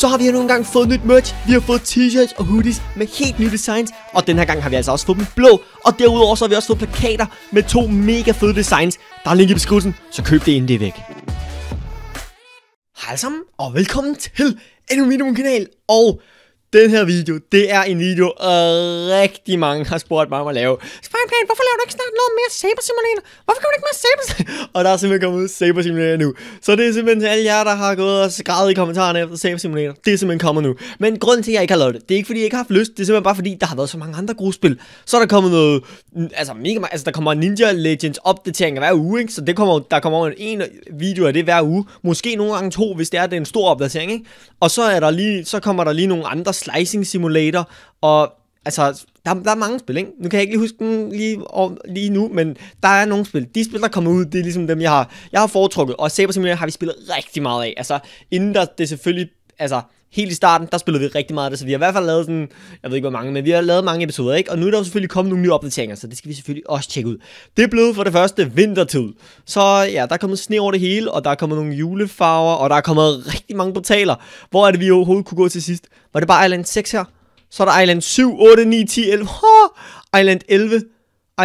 så har vi endnu en gang fået nyt merch. Vi har fået t-shirts og hoodies med helt nye designs, og den her gang har vi altså også fået dem blå. Og derudover så har vi også fået plakater med to mega fede designs. Der er link i beskrivelsen, så køb det inden det er væk. Hej alle sammen, og velkommen til endnu min kanal. Og den her video, det er en video, og øh, rigtig mange har spurgt mig om at lave. Spineplan, hvorfor laver du ikke snart noget mere Saber Simulator? Hvorfor kommer du ikke mere Saber Simulator? Og der er simpelthen kommet Saber Simulator nu. Så det er simpelthen til alle jer, der har gået og skrevet i kommentarerne efter Saber Simulator. Det er simpelthen kommet nu. Men grunden til, at jeg ikke har lavet det, det er ikke fordi, jeg ikke har haft lyst. Det er simpelthen bare fordi, der har været så mange andre gode spil. Så er der kommet noget, altså mega meget, altså der kommer Ninja Legends opdateringer hver uge, ikke? Så det kommer, der kommer en video af det hver uge. Måske nogle gange to, hvis det er, det er en stor opdatering, ikke? Og så, er der lige, så kommer der lige nogle andre slicing simulator, og altså, der, der er mange spil, ikke? Nu kan jeg ikke lige huske dem lige, og, lige nu, men der er nogle spil. De spil, der kommer ud, det er ligesom dem, jeg har, jeg har foretrukket, og Saber Simulator har vi spillet rigtig meget af. Altså, inden der det selvfølgelig, altså, helt i starten, der spillede vi rigtig meget af det, så vi har i hvert fald lavet sådan, jeg ved ikke hvor mange, men vi har lavet mange episoder, ikke? Og nu er der jo selvfølgelig kommet nogle nye opdateringer, så det skal vi selvfølgelig også tjekke ud. Det er blevet for det første vintertid. Så ja, der er kommet sne over det hele, og der er kommet nogle julefarver, og der er kommet rigtig mange portaler. Hvor er det, vi overhovedet kunne gå til sidst? Var det bare Island 6 her? Så er der Island 7, 8, 9, 10, 11, oh, Island 11,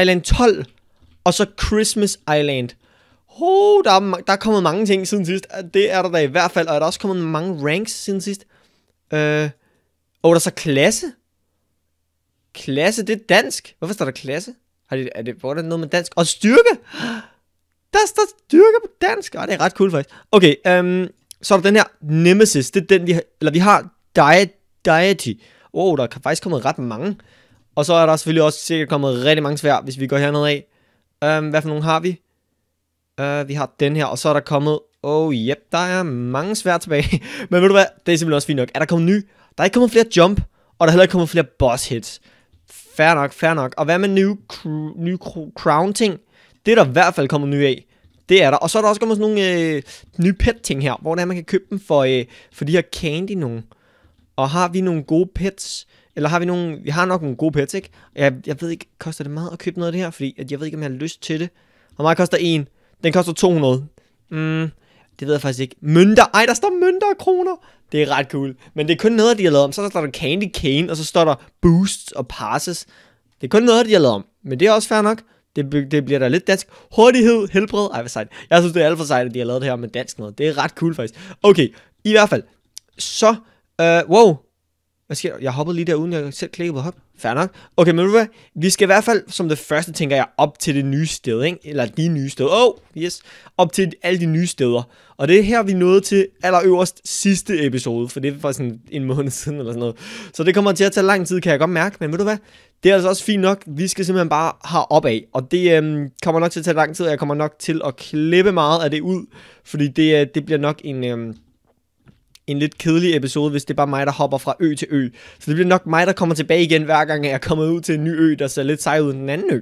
Island 12, og så Christmas Island. Oh, der, er, der er kommet mange ting siden sidst. Det er der da i hvert fald, og der er også kommet mange ranks siden sidst. Øh, og der er så klasse. Klasse, det er dansk. Hvorfor står der klasse? Har de, er det, hvor er det noget med dansk? Og styrke! Der står styrke på dansk. Og det er ret cool faktisk. Okay, øhm, så er der den her Nemesis. Det er den, vi har, eller vi har Diet, Deity. oh, der er faktisk kommet ret mange. Og så er der selvfølgelig også sikkert kommet rigtig mange svær, hvis vi går hernede af. Øhm, hvad for nogle har vi? Øh, vi har den her, og så er der kommet Oh yep, der er mange svær tilbage. Men ved du hvad, det er simpelthen også fint nok. Er der kommet ny? Der er ikke kommet flere jump, og der er heller ikke kommet flere boss hits. Fair nok, fair nok. Og hvad med nye, cr- nye cr- crown ting? Det er der i hvert fald kommet ny af. Det er der. Og så er der også kommet sådan nogle øh, nye pet ting her, hvor er, man kan købe dem for, øh, for de her candy nogen. Og har vi nogle gode pets? Eller har vi nogle... Vi har nok nogle gode pets, ikke? Jeg, jeg ved ikke, koster det meget at købe noget af det her? Fordi at jeg ved ikke, om jeg har lyst til det. Hvor meget koster en? Den koster 200. Mm, det ved jeg faktisk ikke. Mønter. Ej, der står mønter og kroner. Det er ret cool. Men det er kun noget, de har lavet om. Så står der Candy Cane, og så står der Boosts og Passes. Det er kun noget, de har lavet om. Men det er også fair nok. Det, det bliver da lidt dansk. Hurtighed, helbred. Ej, hvad sejt. Jeg synes, det er alt for sejt, at de har lavet det her med dansk noget. Det er ret cool faktisk. Okay, i hvert fald. Så, øh, wow, hvad sker Jeg hoppede lige der, uden jeg selv klikkede på hop. Fair nok. Okay, men hvad? Vi skal i hvert fald, som det første, tænker jeg, op til det nye sted, ikke? Eller de nye steder. Oh, yes. Op til alle de nye steder. Og det er her, vi nåede til allerøverst sidste episode, for det var faktisk en måned siden eller sådan noget. Så det kommer til at tage lang tid, kan jeg godt mærke. Men ved du hvad? Det er altså også fint nok. Vi skal simpelthen bare have op af. Og det øhm, kommer nok til at tage lang tid, og jeg kommer nok til at klippe meget af det ud. Fordi det, øh, det bliver nok en... Øhm, en lidt kedelig episode, hvis det er bare mig, der hopper fra ø til ø. Så det bliver nok mig, der kommer tilbage igen, hver gang jeg er kommet ud til en ny ø, der ser lidt sej ud end den anden ø.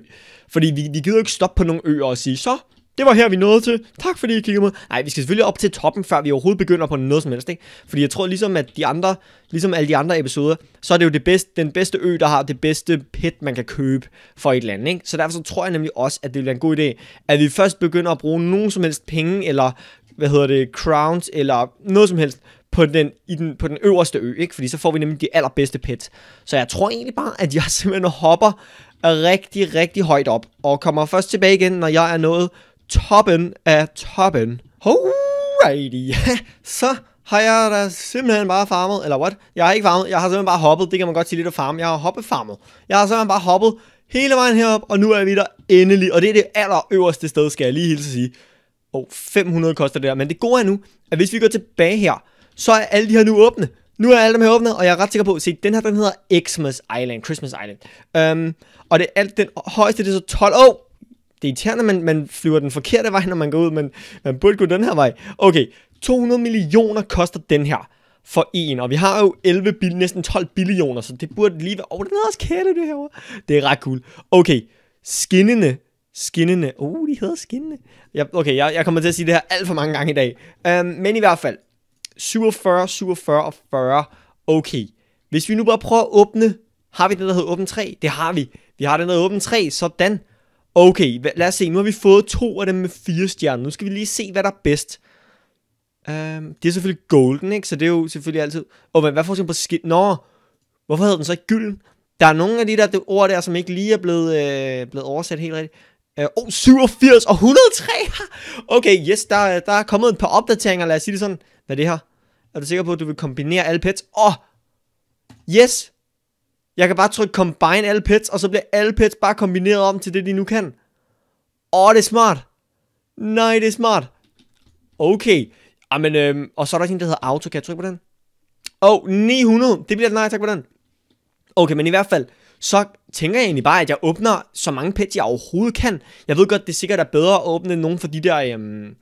Fordi vi, vi gider ikke stoppe på nogle øer og sige, så, det var her, vi nåede til. Tak fordi I kiggede med. Nej, vi skal selvfølgelig op til toppen, før vi overhovedet begynder på noget som helst. Ikke? Fordi jeg tror ligesom, at de andre, ligesom alle de andre episoder, så er det jo det bedste, den bedste ø, der har det bedste pet, man kan købe for et land. Ikke? Så derfor så tror jeg nemlig også, at det vil være en god idé, at vi først begynder at bruge nogen som helst penge, eller hvad hedder det, crowns, eller noget som helst, på den, i den, på den øverste ø, ikke? fordi så får vi nemlig de allerbedste pets. Så jeg tror egentlig bare, at jeg simpelthen hopper rigtig, rigtig højt op, og kommer først tilbage igen, når jeg er nået toppen af toppen. Alrighty, så har jeg da simpelthen bare farmet, eller what? Jeg har ikke farmet, jeg har simpelthen bare hoppet, det kan man godt sige lidt at farme, jeg har hoppet farmet. Jeg har simpelthen bare hoppet hele vejen herop, og nu er vi der endelig, og det er det allerøverste sted, skal jeg lige hilse at sige. Og oh, 500 koster det der, men det gode er nu, at hvis vi går tilbage her, så er alle de her nu åbne. Nu er alle dem her åbne, og jeg er ret sikker på, at se, den her, den hedder Xmas Island, Christmas Island. Um, og det er alt, den højeste, det er så 12 år. Det er irriterende, man, man flyver den forkerte vej, når man går ud, men man burde gå den her vej. Okay, 200 millioner koster den her for en, og vi har jo 11 bil, næsten 12 billioner, så det burde lige være... Åh, oh, den er også kæde, det her. Det er ret cool. Okay, skinnende Skinnende. Uh, de hedder skinnende. Jeg, okay, jeg, jeg kommer til at sige det her alt for mange gange i dag. Um, men i hvert fald, 47, 47 og 40. Okay. Hvis vi nu bare prøver at åbne... Har vi det, der hedder åben 3? Det har vi. Vi har det, der åben 3. Sådan. Okay, lad os se. Nu har vi fået to af dem med fire stjerner. Nu skal vi lige se, hvad der er bedst. Um, det er selvfølgelig golden, ikke? Så det er jo selvfølgelig altid... Åh, oh, hvad for eksempel på skidt? Nå, hvorfor hedder den så ikke gylden? Der er nogle af de der de ord der, som ikke lige er blevet, øh, blevet oversat helt rigtigt. Øh, åh, oh, 87 og 103! okay, yes, der, der er kommet et par opdateringer, lad os sige det sådan. Hvad er det her? Er du sikker på, at du vil kombinere alle pets? Åh! Oh! Yes! Jeg kan bare trykke combine alle pets, og så bliver alle pets bare kombineret om til det, de nu kan. Åh, oh, det er smart. Nej, det er smart. Okay. Jamen, øhm, og så er der også en, der hedder auto. Kan jeg trykke på den? Åh, oh, 900. Det bliver nej tak på den. Okay, men i hvert fald, så tænker jeg egentlig bare, at jeg åbner så mange pets, jeg overhovedet kan. Jeg ved godt, det sikkert er bedre at åbne nogle for de der... Øhm,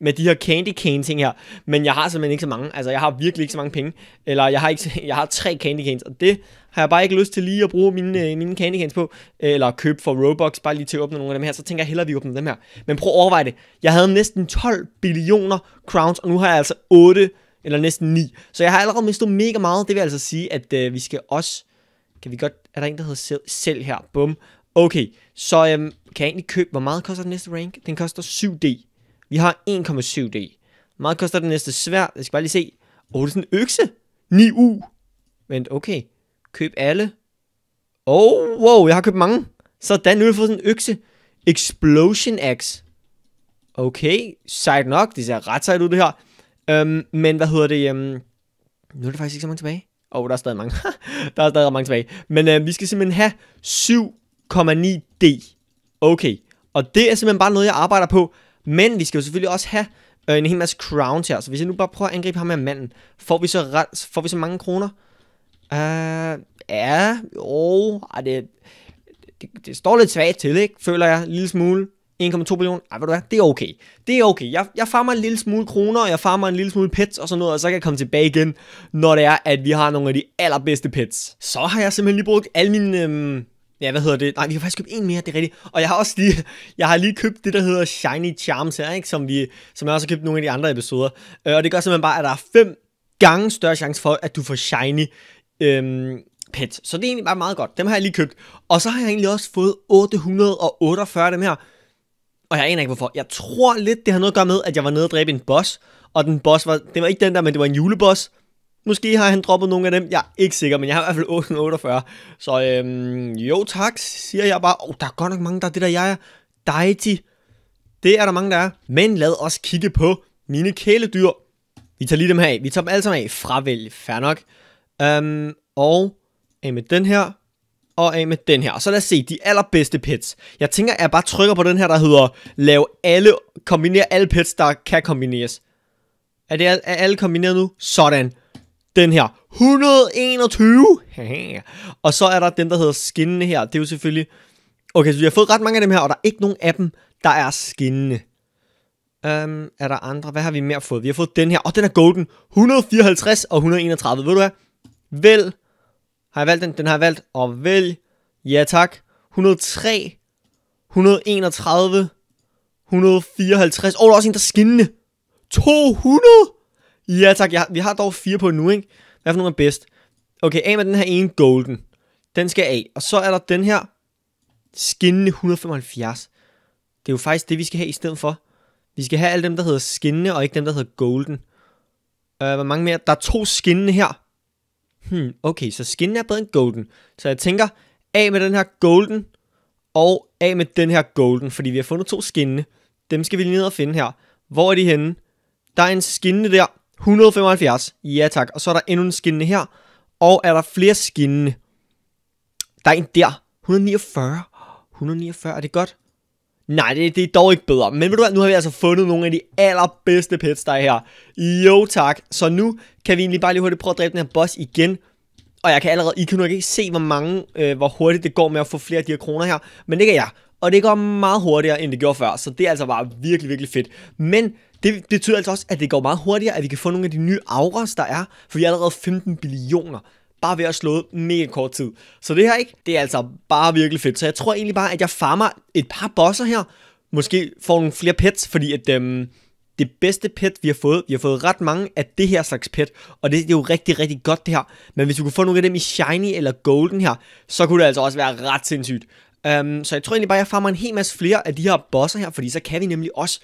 med de her candy cane ting her, men jeg har simpelthen ikke så mange, altså jeg har virkelig ikke så mange penge, eller jeg har, ikke, jeg har tre candy canes, og det har jeg bare ikke lyst til lige at bruge mine, øh, mine candy canes på, øh, eller købe for Robux, bare lige til at åbne nogle af dem her, så tænker jeg hellere, at vi åbner dem her. Men prøv at overveje det. Jeg havde næsten 12 billioner crowns, og nu har jeg altså 8, eller næsten 9. Så jeg har allerede mistet mega meget, det vil altså sige, at øh, vi skal også, kan vi godt, er der en, der hedder selv, selv her, bum. Okay, så øhm, kan jeg egentlig købe, hvor meget koster den næste rank? Den koster 7D. Vi har 1,7D. Meget koster den næste svær. Jeg skal bare lige se. Åh, oh, det er sådan en økse. 9U. Vent, okay. Køb alle. Oh, wow, jeg har købt mange. Sådan, nu har jeg fået sådan en økse. Explosion Axe. Okay, sejt nok. Det ser ret sejt ud, det her. Um, men hvad hedder det? Um, nu er der faktisk ikke så mange tilbage. Åh, oh, der er stadig mange. der er stadig mange tilbage. Men uh, vi skal simpelthen have 7,9D. Okay, og det er simpelthen bare noget, jeg arbejder på. Men vi skal jo selvfølgelig også have øh, en hel masse crowns her. Så hvis jeg nu bare prøver at angribe ham med manden, får vi så, ret, får vi så mange kroner? Uh, ja, jo, oh, det, det, det står lidt svagt til, ikke? Føler jeg, en lille smule. 1,2 millioner. Ej, ved du hvad, det er okay. Det er okay. Jeg, jeg farmer en lille smule kroner, og jeg farmer en lille smule pets og sådan noget, og så kan jeg komme tilbage igen, når det er, at vi har nogle af de allerbedste pets. Så har jeg simpelthen lige brugt alle mine øhm, Ja, hvad hedder det? Nej, vi har faktisk købt en mere, det er rigtigt. Og jeg har også lige, jeg har lige købt det, der hedder Shiny Charms her, ikke? Som, vi, som jeg også har købt nogle af de andre episoder. Øh, og det gør simpelthen bare, at der er fem gange større chance for, at du får Shiny øhm, pet. Så det er egentlig bare meget godt. Dem har jeg lige købt. Og så har jeg egentlig også fået 848 af dem her. Og jeg aner ikke hvorfor. Jeg tror lidt, det har noget at gøre med, at jeg var nede og dræbe en boss. Og den boss var, det var ikke den der, men det var en juleboss. Måske har han droppet nogle af dem, jeg er ikke sikker, men jeg har i hvert fald 848. Så øhm, jo tak, siger jeg bare. oh, der er godt nok mange, der er det der, jeg er. Deity. Det er der mange, der er. Men lad os kigge på mine kæledyr. Vi tager lige dem her af. Vi tager dem alle sammen af. Fravælg, fair nok. Um, og af med den her. Og af med den her. Og så lad os se, de allerbedste pets. Jeg tænker, at jeg bare trykker på den her, der hedder, lav alle, kombinere alle pets, der kan kombineres. Er, det, er alle kombineret nu? Sådan den her 121. og så er der den, der hedder skinnende her. Det er jo selvfølgelig... Okay, så vi har fået ret mange af dem her, og der er ikke nogen af dem, der er skinnende. Um, øhm, er der andre? Hvad har vi mere fået? Vi har fået den her, og oh, den er golden. 154 og 131. Ved du hvad? Vælg. Har jeg valgt den? Den har jeg valgt. Og vælg. Ja tak. 103. 131. 154. Åh, oh, der er også en, der er skinnende. 200! Ja tak, jeg, har, vi har dog fire på nu, ikke? Hvad for nogen er bedst? Okay, af med den her ene golden. Den skal af. Og så er der den her skinnende 175. Det er jo faktisk det, vi skal have i stedet for. Vi skal have alle dem, der hedder skinnende, og ikke dem, der hedder golden. Øh, hvor mange mere? Der er to skinnende her. Hmm, okay, så skinnende er bedre end golden. Så jeg tænker, af med den her golden, og af med den her golden, fordi vi har fundet to skinnende. Dem skal vi lige ned og finde her. Hvor er de henne? Der er en skinnende der, 175. Ja tak. Og så er der endnu en skinnende her. Og er der flere skinnende? Der er en der. 149. 149, er det godt? Nej, det, det er dog ikke bedre. Men ved du hvad, nu har vi altså fundet nogle af de allerbedste pets, der er her. Jo tak. Så nu kan vi egentlig bare lige hurtigt prøve at dræbe den her boss igen. Og jeg kan allerede, I kan nok ikke se, hvor mange, øh, hvor hurtigt det går med at få flere af de her kroner her. Men det kan jeg. Og det går meget hurtigere, end det gjorde før. Så det er altså bare virkelig, virkelig fedt. Men det betyder altså også, at det går meget hurtigere, at vi kan få nogle af de nye auras, der er, for vi er allerede 15 billioner bare ved at slå mega kort tid. Så det her ikke, det er altså bare virkelig fedt. Så jeg tror egentlig bare, at jeg farmer et par bosser her, måske får nogle flere pets, fordi at øhm, det bedste pet, vi har fået, vi har fået ret mange af det her slags pet, og det, det er jo rigtig, rigtig godt det her. Men hvis vi kunne få nogle af dem i shiny eller golden her, så kunne det altså også være ret sindssygt. Um, så jeg tror egentlig bare, at jeg farmer en hel masse flere af de her bosser her, fordi så kan vi nemlig også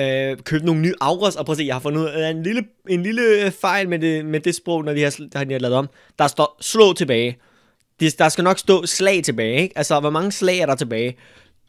øh, købt nogle nye auras, og prøv at se, jeg har fundet ud af en lille, en lille øh, fejl med det, med det sprog, når de har, der har de har lavet om. Der står slå tilbage. De, der skal nok stå slag tilbage, ikke? Altså, hvor mange slag er der tilbage?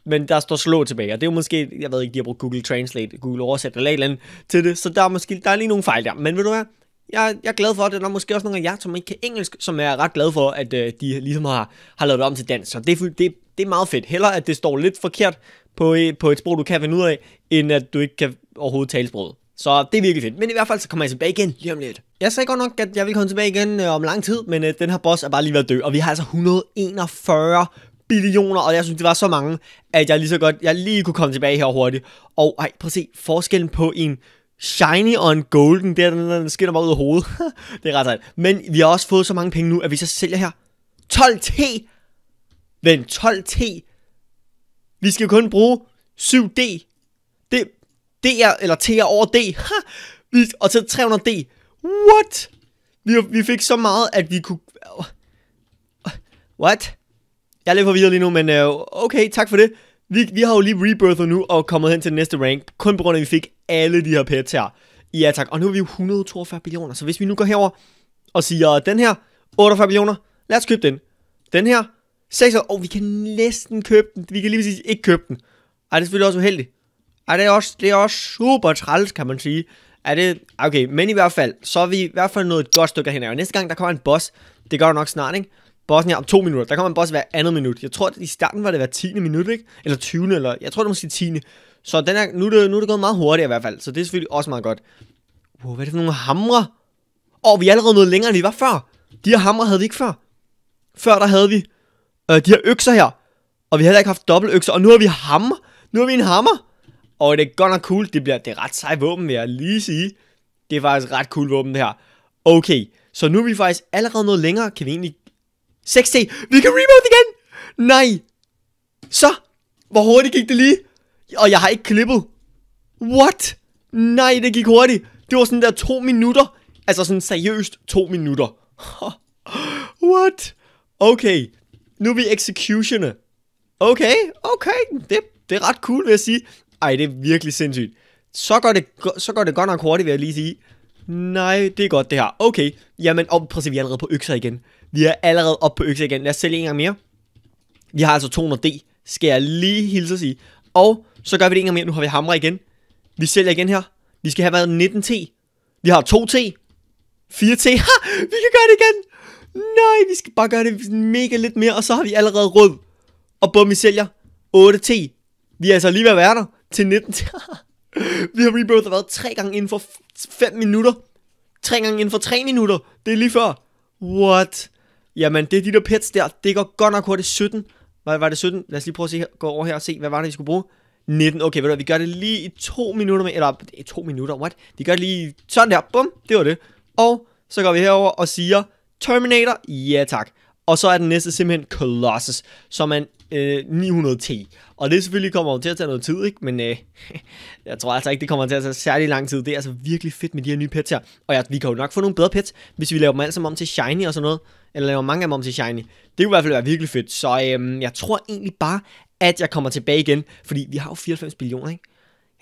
Men der står slå tilbage, og det er jo måske, jeg ved ikke, de har brugt Google Translate, Google Oversæt eller et eller andet til det, så der er måske, der er lige nogle fejl der. Men ved du hvad, jeg, jeg er glad for det. Der er måske også nogle af jer, som ikke kan engelsk, som er ret glad for, at øh, de ligesom har, har lavet det om til dansk. Så det, det, det er meget fedt. Heller, at det står lidt forkert, på et, på et sprog, du kan finde ud af, end at du ikke kan overhovedet tale sproget. Så det er virkelig fedt. Men i hvert fald, så kommer jeg tilbage igen lige om lidt. Jeg sagde godt nok, at jeg vil komme tilbage igen øh, om lang tid, men øh, den her boss er bare lige ved at dø, og vi har altså 141 billioner, og jeg synes, det var så mange, at jeg lige så godt, jeg lige kunne komme tilbage her hurtigt. Og ej, prøv at se, forskellen på en shiny og en golden, der den, der skinner bare ud af hovedet. det er ret sejt. Men vi har også fået så mange penge nu, at hvis jeg sælger her 12T, vent, 12T vi skal kun bruge 7D. Det, er, eller T er over D. Ha! Vi, og til 300D. What? Vi, vi fik så meget, at vi kunne... What? Jeg er lidt forvirret lige nu, men uh, okay, tak for det. Vi, vi har jo lige rebirthet nu og kommet hen til den næste rank, kun på grund af, at vi fik alle de her pets her. Ja tak, og nu er vi jo 142 millioner. så hvis vi nu går herover og siger, den her, 48 millioner, lad os købe den. Den her, 6 år, oh, vi kan næsten købe den. Vi kan lige præcis ikke købe den. Ej, det er selvfølgelig også uheldigt. Ej, det er også, det er også super træls, kan man sige. Er det, okay, men i hvert fald, så er vi i hvert fald noget et godt stykke af Og næste gang, der kommer en boss, det gør du nok snart, ikke? Bossen er om to minutter, der kommer en boss hver andet minut. Jeg tror, at i starten var det hver 10. minut, ikke? Eller 20. eller, jeg tror det var måske 10. Så den er, nu, er det, nu er det gået meget hurtigere i hvert fald, så det er selvfølgelig også meget godt. Wow, hvad er det for nogle hamre? Åh, oh, vi er allerede noget længere, end vi var før. De her hamre havde vi ikke før. Før der havde vi øh, de her økser her. Og vi har ikke haft dobbeltøkser, og nu har vi hammer. Nu har vi en hammer. Og det er godt nok cool. Det bliver det er ret sej våben, vil jeg lige sige. Det er faktisk ret cool våben, det her. Okay, så nu er vi faktisk allerede noget længere. Kan vi egentlig... 6T! Vi kan remote igen! Nej! Så! Hvor hurtigt gik det lige? Og jeg har ikke klippet. What? Nej, det gik hurtigt. Det var sådan der to minutter. Altså sådan seriøst to minutter. What? Okay, nu er vi executioner. Okay, okay, det, det er ret cool, vil jeg sige. Ej, det er virkelig sindssygt. Så går det, så går det godt nok hurtigt, vil jeg lige sige. Nej, det er godt det her. Okay, jamen, og prøv at se, vi er allerede på økser igen. Vi er allerede op på økser igen. Lad os sælge en gang mere. Vi har altså 200D, skal jeg lige hilse at sige. Og så gør vi det en gang mere. Nu har vi hamre igen. Vi sælger igen her. Vi skal have været 19T. Vi har 2T. 4T. Ha! Vi kan gøre det igen nej, vi skal bare gøre det mega lidt mere, og så har vi allerede råd. Og bum, vi sælger 8T. Vi er altså lige ved at være der til 19 Vi har rebirthet været tre gange inden for 5 minutter. Tre gange inden for 3 minutter. Det er lige før. What? Jamen, det er de der pets der. Det går godt nok hurtigt. 17. Var, var det 17? Lad os lige prøve at se, gå over her og se, hvad var det, vi skulle bruge. 19. Okay, ved du vi gør det lige i to minutter med, eller to minutter, what? Vi gør det lige sådan der, bum, det var det. Og så går vi herover og siger, Terminator, ja tak. Og så er den næste simpelthen Colossus, som er en øh, 900T. Og det selvfølgelig kommer til at tage noget tid, ikke? men øh, jeg tror altså ikke, det kommer til at tage særlig lang tid. Det er altså virkelig fedt med de her nye pets her. Og ja, vi kan jo nok få nogle bedre pets, hvis vi laver dem alle sammen om til shiny og sådan noget. Eller laver mange af dem om til shiny. Det kunne i hvert fald være virkelig fedt. Så øh, jeg tror egentlig bare, at jeg kommer tilbage igen. Fordi vi har jo 94 billioner, ikke?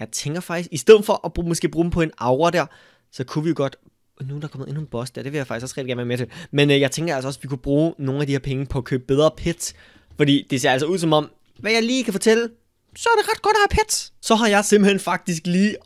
Jeg tænker faktisk, i stedet for at bruge, måske bruge dem på en aura der, så kunne vi jo godt og nu er der kommet endnu en boss der, det vil jeg faktisk også rigtig gerne være med til. Men øh, jeg tænker altså også, at vi kunne bruge nogle af de her penge på at købe bedre pets, fordi det ser altså ud som om, hvad jeg lige kan fortælle, så er det ret godt at have pets. Så har jeg simpelthen faktisk lige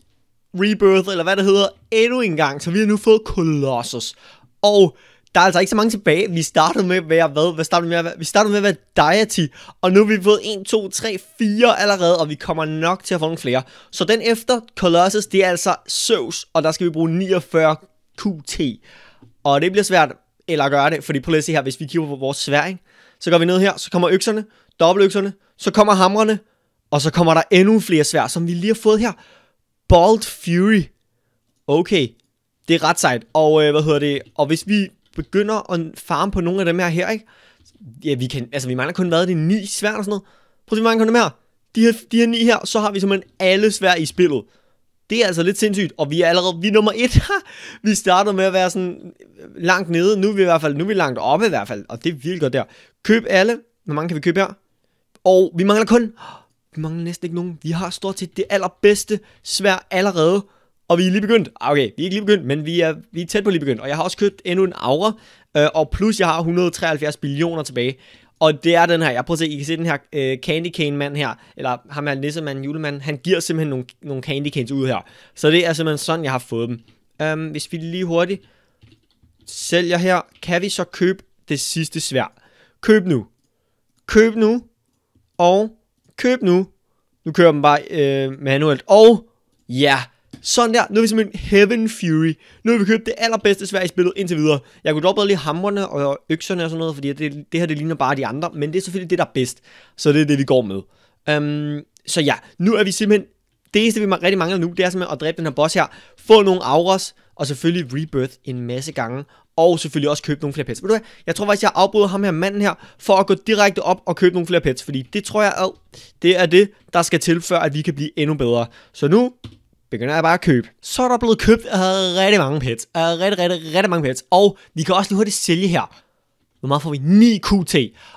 rebirth, eller hvad det hedder, endnu en gang, så vi har nu fået Colossus. Og der er altså ikke så mange tilbage. Vi startede med at være hvad? Hvad startede med at være? Vi startede med at være Deity, og nu har vi fået 1, 2, 3, 4 allerede, og vi kommer nok til at få nogle flere. Så den efter Colossus, det er altså Zeus, og der skal vi bruge 49 QT. Og det bliver svært, eller gøre det, fordi prøv at se her, hvis vi kigger på vores sværing, så går vi ned her, så kommer økserne, dobbeltøkserne, så kommer hamrene, og så kommer der endnu flere svær, som vi lige har fået her. Bold Fury. Okay, det er ret sejt. Og øh, hvad hedder det? Og hvis vi begynder at farme på nogle af dem her her, ikke? Ja, vi, kan, altså, vi mangler kun været det ni svær og sådan noget. Prøv at se, vi mangler kun dem her. De her, de her ni her, så har vi simpelthen alle svær i spillet. Det er altså lidt sindssygt, og vi er allerede, vi er nummer et. vi startede med at være sådan øh, langt nede, nu er vi i hvert fald, nu er vi langt oppe i hvert fald, og det er virkelig godt der. Køb alle, hvor mange kan vi købe her? Og vi mangler kun, vi mangler næsten ikke nogen. Vi har stort set det allerbedste svær allerede, og vi er lige begyndt. Ah, okay, vi er ikke lige begyndt, men vi er, vi er tæt på lige begyndt. Og jeg har også købt endnu en aura, øh, og plus jeg har 173 billioner tilbage. Og det er den her, jeg prøver at se, I kan se den her øh, candy cane mand her, eller ham her nissemand, julemand. han giver simpelthen nogle, nogle candy canes ud her. Så det er simpelthen sådan, jeg har fået dem. Um, hvis vi lige hurtigt sælger her, kan vi så købe det sidste svær. Køb nu. Køb nu. Og køb nu. Nu kører den bare øh, manuelt. Og ja, sådan der, nu er vi simpelthen Heaven Fury. Nu har vi købt det allerbedste svær i spillet indtil videre. Jeg kunne dog bedre lige hammerne og økserne og sådan noget, fordi det, det her det ligner bare de andre, men det er selvfølgelig det, der er bedst. Så det er det, vi går med. Um, så ja, nu er vi simpelthen... Det eneste, vi rigtig mangler nu, det er simpelthen at dræbe den her boss her, få nogle auras, og selvfølgelig Rebirth en masse gange, og selvfølgelig også købe nogle flere pets. Ved du hvad? Jeg tror faktisk, jeg afbryder ham her manden her, for at gå direkte op og købe nogle flere pets, fordi det tror jeg, at det er det, der skal til, før at vi kan blive endnu bedre. Så nu begynder jeg bare at købe. Så er der blevet købt uh, rigtig mange pets. Uh, rigtig, rigtig, rigtig mange pets. Og vi kan også lige hurtigt sælge her. Hvor meget får vi? 9 QT.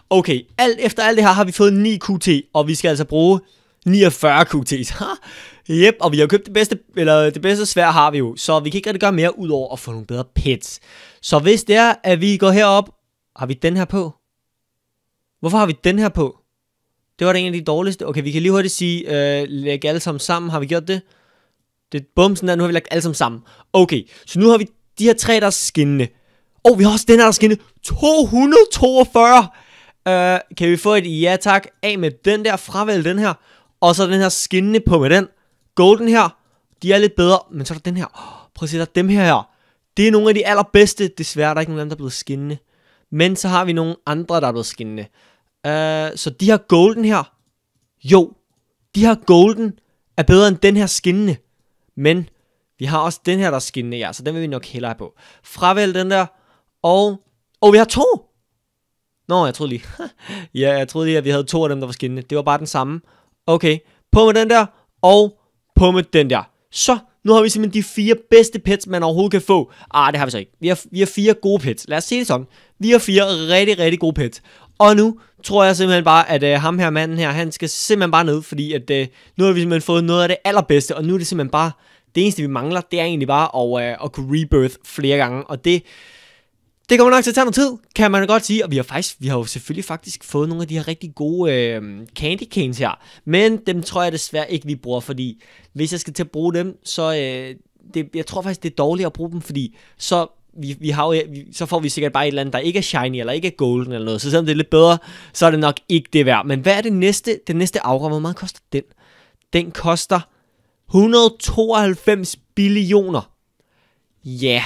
Okay, alt efter alt det her har vi fået 9 QT, og vi skal altså bruge 49 QT's. Jep, og vi har købt det bedste, eller det bedste svær har vi jo, så vi kan ikke rigtig gøre mere ud over at få nogle bedre pets. Så hvis det er, at vi går herop, har vi den her på? Hvorfor har vi den her på? Det var da en af de dårligste. Okay, vi kan lige hurtigt sige, øh, lægge alle sammen sammen. Har vi gjort det? Det er bumsen der, nu har vi lagt alle sammen sammen. Okay, så nu har vi de her tre, der er skinnende. Og oh, vi har også den her, der er skinnende. 242! Uh, øh, kan vi få et ja tak af med den der, fravæl den her. Og så den her skinnende på med den. Golden her, de er lidt bedre, men så er der den her. Oh, prøv at se, der er dem her her. Det er nogle af de allerbedste. Desværre der er der ikke nogen af dem, der er blevet skinnende. Men så har vi nogle andre, der er blevet skinnende. Uh, så de her golden her. Jo, de her golden er bedre end den her skinnende. Men vi har også den her, der skinner så den vil vi nok hellere have på. Fravæl den der, og... Og vi har to! Nå, jeg troede lige. ja, jeg troede lige, at vi havde to af dem, der var skinnende. Det var bare den samme. Okay, på med den der, og på med den der. Så, nu har vi simpelthen de fire bedste pets, man overhovedet kan få. Ah, det har vi så ikke. Vi har, vi har fire gode pets. Lad os se det sådan. Vi har fire rigtig, rigtig gode pets. Og nu tror jeg simpelthen bare, at øh, ham her manden her, han skal simpelthen bare ned, fordi at øh, nu har vi simpelthen fået noget af det allerbedste, og nu er det simpelthen bare det eneste, vi mangler, det er egentlig bare at, øh, at kunne rebirth flere gange, og det... Det kommer nok til at tage noget tid, kan man godt sige. Og vi har, faktisk, vi har jo selvfølgelig faktisk fået nogle af de her rigtig gode øh, candy canes her. Men dem tror jeg desværre ikke, vi bruger, fordi hvis jeg skal til at bruge dem, så øh, det, jeg tror faktisk, det er dårligt at bruge dem, fordi så, vi, vi har jo, vi, så får vi sikkert bare et eller andet, der ikke er shiny eller ikke er golden eller noget. Så selvom det er lidt bedre, så er det nok ikke det værd. Men hvad er det næste? det næste aura, hvor meget koster den? Den koster 192 billioner. Ja, yeah.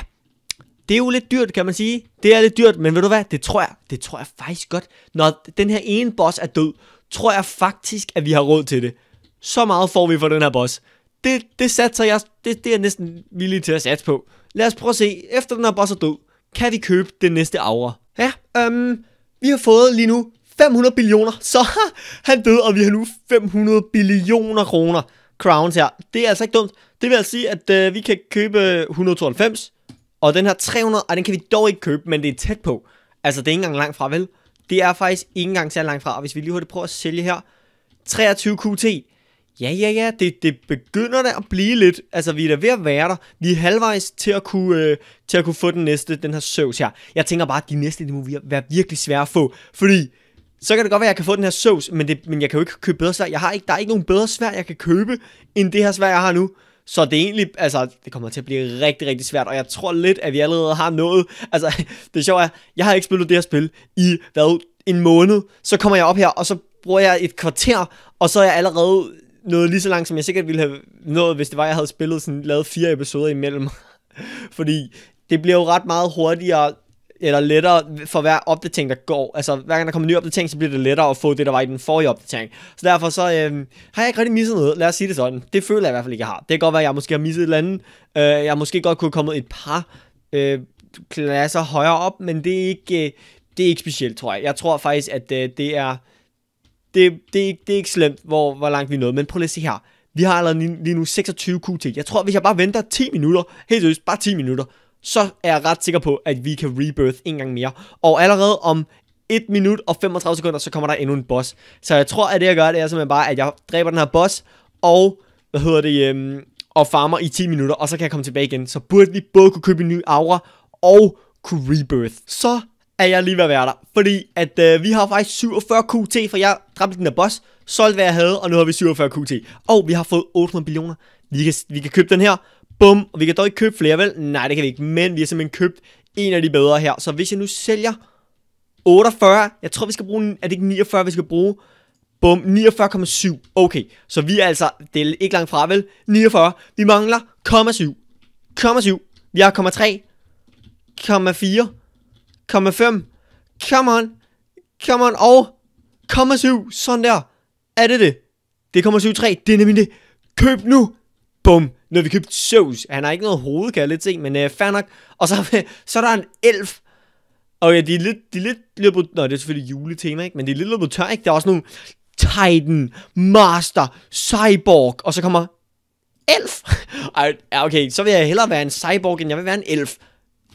det er jo lidt dyrt, kan man sige. Det er lidt dyrt, men ved du hvad, det tror jeg, det tror jeg faktisk godt. Når den her ene boss er død, tror jeg faktisk, at vi har råd til det. Så meget får vi for den her boss. Det, det satser jeg, det, det er jeg næsten villig til at satse på. Lad os prøve at se, efter den her boss er død, kan vi købe den næste aura? Ja, øhm, vi har fået lige nu 500 billioner, så han døde, og vi har nu 500 billioner kroner crowns her. Det er altså ikke dumt. Det vil altså sige, at øh, vi kan købe 192, øh, og den her 300, og den kan vi dog ikke købe, men det er tæt på. Altså, det er ikke engang langt fra, vel? Det er faktisk ikke engang særlig langt fra, og hvis vi lige hurtigt prøver at sælge her, 23 QT. Ja, ja, ja, det, det begynder da at blive lidt, altså vi er da ved at være der, vi er halvvejs til at kunne, øh, til at kunne få den næste, den her søvs her. Jeg tænker bare, at de næste, det må være virkelig svære at få, fordi så kan det godt være, at jeg kan få den her sovs, men, det, men jeg kan jo ikke købe bedre svær. Jeg har ikke, der er ikke nogen bedre svær, jeg kan købe, end det her svær, jeg har nu. Så det er egentlig, altså, det kommer til at blive rigtig, rigtig svært, og jeg tror lidt, at vi allerede har nået, altså, det sjove er, jeg har ikke spillet det her spil i, hvad, en måned, så kommer jeg op her, og så bruger jeg et kvarter, og så er jeg allerede nået lige så langt, som jeg sikkert ville have nået, hvis det var, jeg havde spillet sådan, lavet fire episoder imellem. Fordi det bliver jo ret meget hurtigere eller lettere for hver opdatering, der går. Altså, hver gang der kommer en ny opdatering, så bliver det lettere at få det, der var i den forrige opdatering. Så derfor så øh, har jeg ikke rigtig misset noget. Lad os sige det sådan. Det føler jeg i hvert fald ikke, jeg har. Det kan godt være, at jeg måske har misset et eller andet. Øh, jeg måske godt kunne komme et par øh, klasser højere op, men det er ikke, øh, det er ikke specielt, tror jeg. Jeg tror faktisk, at øh, det er... Det, det, er ikke, det er ikke slemt, hvor, hvor langt vi nåede. Men prøv lige at se her. Vi har allerede lige nu 26 QT. Jeg tror, hvis jeg bare venter 10 minutter, helt seriøst, bare 10 minutter, så er jeg ret sikker på, at vi kan rebirth en gang mere. Og allerede om 1 minut og 35 sekunder, så kommer der endnu en boss. Så jeg tror, at det jeg gør, det er simpelthen bare, at jeg dræber den her boss, og, hvad hedder det, øhm, og farmer i 10 minutter, og så kan jeg komme tilbage igen. Så burde vi både kunne købe en ny aura, og kunne rebirth. Så er jeg lige ved at være der, fordi at øh, vi har faktisk 47 QT, for jeg dræbte den der boss, solgte hvad jeg havde, og nu har vi 47 QT. Og vi har fået 800 billioner. Vi kan, vi kan købe den her, Bum, og vi kan dog ikke købe flere, vel? Nej, det kan vi ikke, men vi har simpelthen købt en af de bedre her. Så hvis jeg nu sælger 48, jeg tror vi skal bruge, er det ikke 49, vi skal bruge? Bum, 49,7. Okay, så vi er altså, det er ikke langt fra, vel? 49, vi mangler 0,7. 0,7, vi har 0,3, 0,4, 0,5, come on, come on, og 0,7, sådan der. Er det det? Det er 0,73, det er nemlig det. Køb nu! Bum! Nu har vi købt Zeus. Han har ikke noget hoved, kan jeg lidt se, men uh, fair nok. Og så, så er der en elf. Og ja, de er lidt, de er lidt løbet... Nå, det er selvfølgelig juletema, ikke? Men de er lidt løbet tør, ikke? Der er også nogle Titan, Master, Cyborg, og så kommer elf. Ej, okay, så vil jeg hellere være en cyborg, end jeg vil være en elf.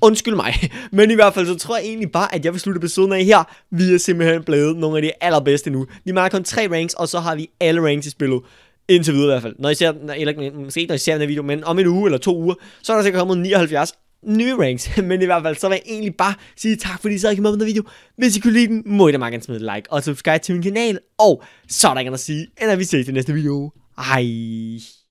Undskyld mig, men i hvert fald så tror jeg egentlig bare, at jeg vil slutte episoden af her. Vi er simpelthen blevet nogle af de allerbedste nu. Vi mangler kun tre ranks, og så har vi alle ranks i spillet. Indtil videre i hvert fald. Når I ser eller måske når I ser den her video, men om en uge eller to uger, så er der sikkert kommet 79 nye ranks, men i hvert fald, så vil jeg egentlig bare sige tak, fordi I sad og med den video. Hvis I kunne lide den, må I da meget gerne smide like og subscribe til min kanal, og så er der ikke andet at sige, end at vi ses i næste video. Hej!